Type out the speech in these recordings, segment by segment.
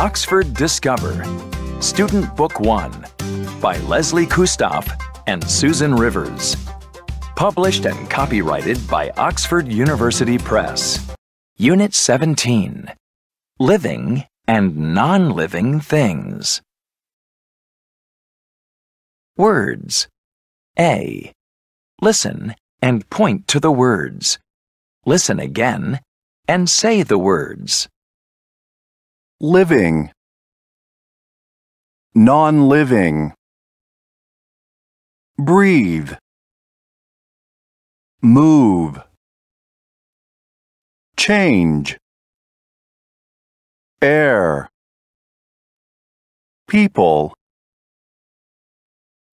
Oxford Discover, Student Book One by Leslie Kustoff and Susan Rivers. Published and copyrighted by Oxford University Press. Unit 17 Living and Non Living Things. Words. A. Listen and point to the words. Listen again and say the words living, non living, breathe, move, change, air, people,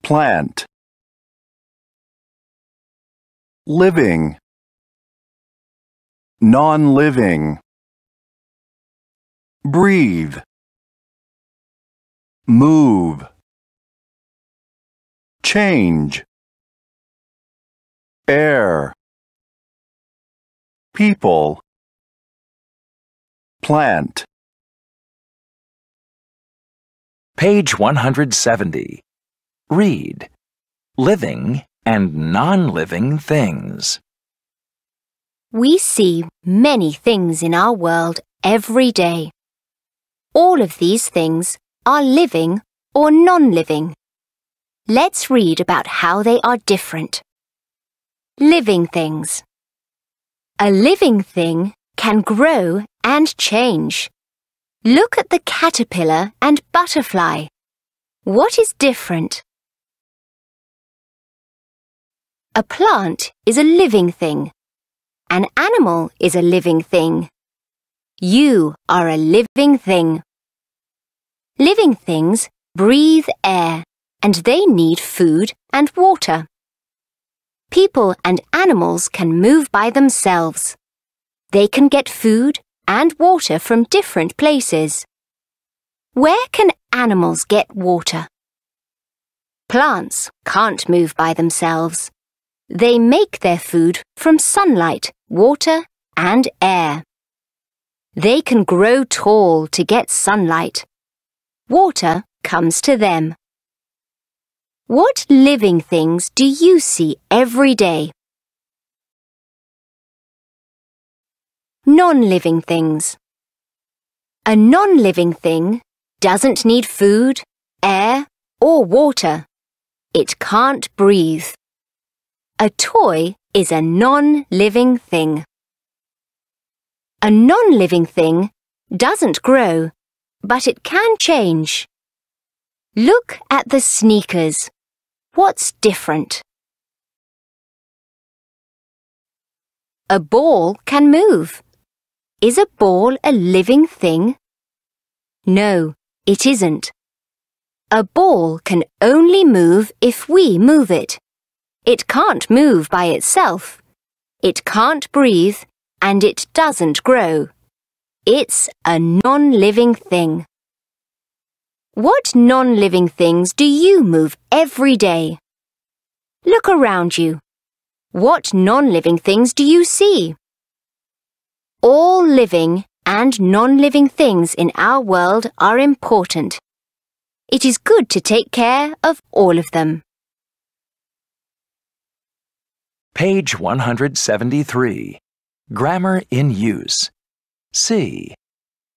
plant, living, non living breathe, move, change, air, people, plant. Page 170. Read. Living and non-living things. We see many things in our world every day. All of these things are living or non-living. Let's read about how they are different. Living things. A living thing can grow and change. Look at the caterpillar and butterfly. What is different? A plant is a living thing. An animal is a living thing. You are a living thing. Living things breathe air and they need food and water. People and animals can move by themselves. They can get food and water from different places. Where can animals get water? Plants can't move by themselves. They make their food from sunlight, water and air. They can grow tall to get sunlight Water comes to them. What living things do you see every day? Non-living things. A non-living thing doesn't need food, air or water. It can't breathe. A toy is a non-living thing. A non-living thing doesn't grow but it can change. Look at the sneakers. What's different? A ball can move. Is a ball a living thing? No, it isn't. A ball can only move if we move it. It can't move by itself. It can't breathe and it doesn't grow. It's a non-living thing. What non-living things do you move every day? Look around you. What non-living things do you see? All living and non-living things in our world are important. It is good to take care of all of them. Page 173. Grammar in use. See,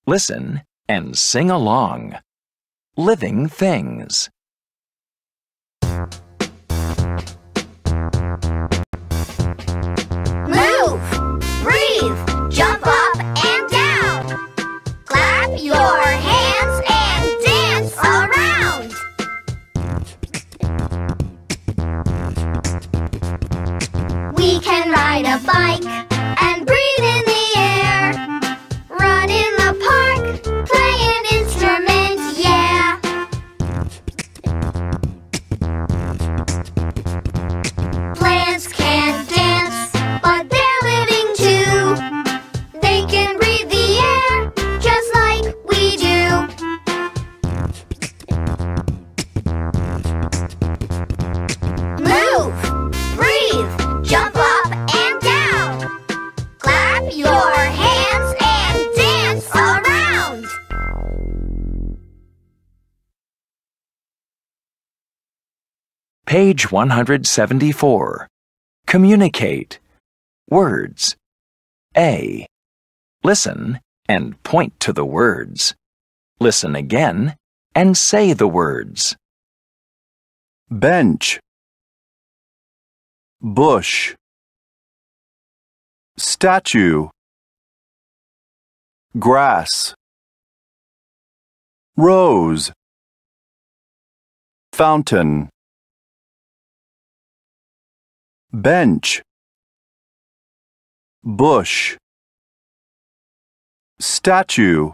listen, and sing along. Living Things. Move, breathe, jump up and down. Clap your hands and dance around. We can ride a bike. Page 174. Communicate. Words. A. Listen and point to the words. Listen again and say the words. Bench. Bush. Statue. Grass. Rose. Fountain bench bush statue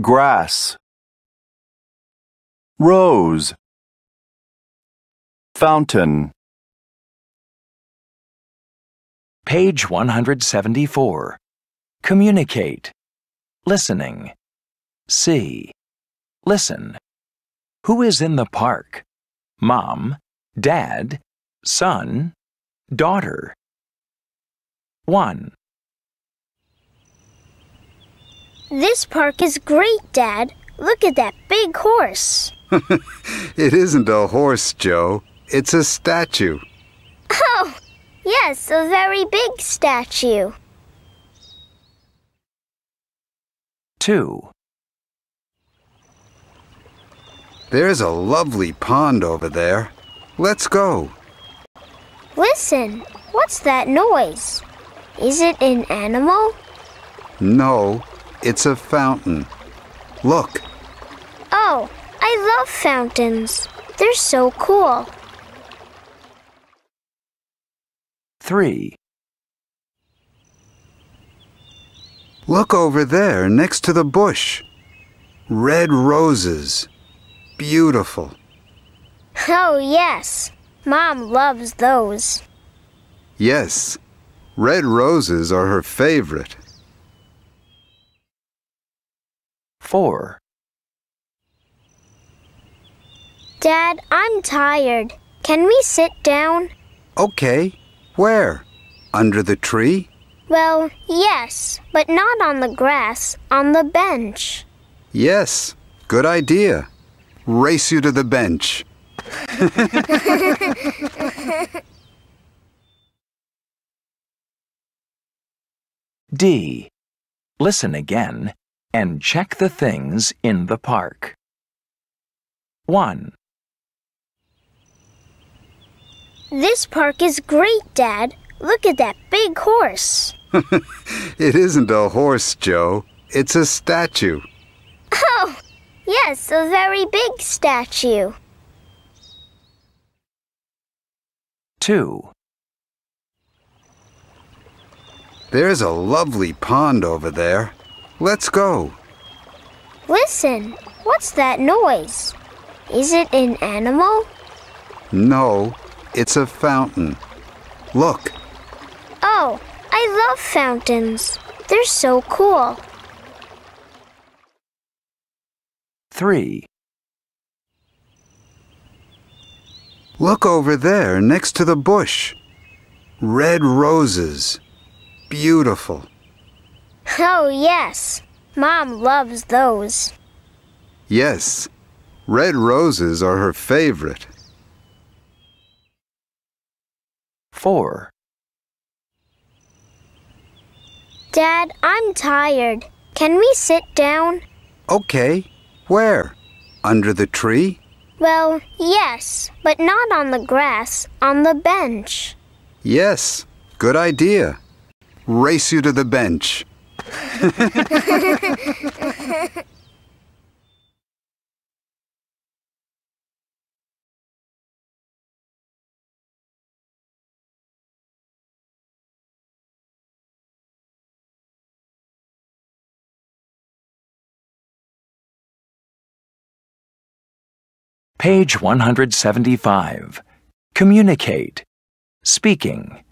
grass rose fountain Page 174. Communicate. Listening. See. Listen. Who is in the park? Mom, Dad, son, daughter. 1. This park is great, Dad. Look at that big horse. it isn't a horse, Joe. It's a statue. Oh, yes, a very big statue. 2. There's a lovely pond over there. Let's go. Listen, what's that noise? Is it an animal? No, it's a fountain. Look. Oh, I love fountains. They're so cool. 3. Look over there, next to the bush. Red roses. Beautiful. Oh, yes. Mom loves those. Yes, red roses are her favorite. 4. Dad, I'm tired. Can we sit down? Okay. Where? Under the tree? Well, yes, but not on the grass, on the bench. Yes, good idea. Race you to the bench. D. Listen again and check the things in the park. 1. This park is great, Dad. Look at that big horse. it isn't a horse, Joe. It's a statue. Oh, yes, a very big statue. too. There's a lovely pond over there. Let's go. Listen, what's that noise? Is it an animal? No, it's a fountain. Look. Oh, I love fountains. They're so cool. 3. Look over there, next to the bush. Red roses. Beautiful. Oh, yes. Mom loves those. Yes. Red roses are her favorite. 4. Dad, I'm tired. Can we sit down? Okay. Where? Under the tree? Well, yes, but not on the grass, on the bench. Yes, good idea. Race you to the bench. Page 175. Communicate. Speaking.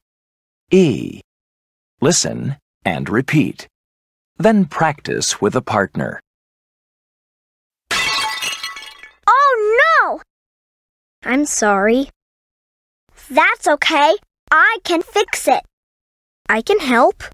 E. Listen and repeat. Then practice with a partner. Oh no! I'm sorry. That's okay. I can fix it. I can help.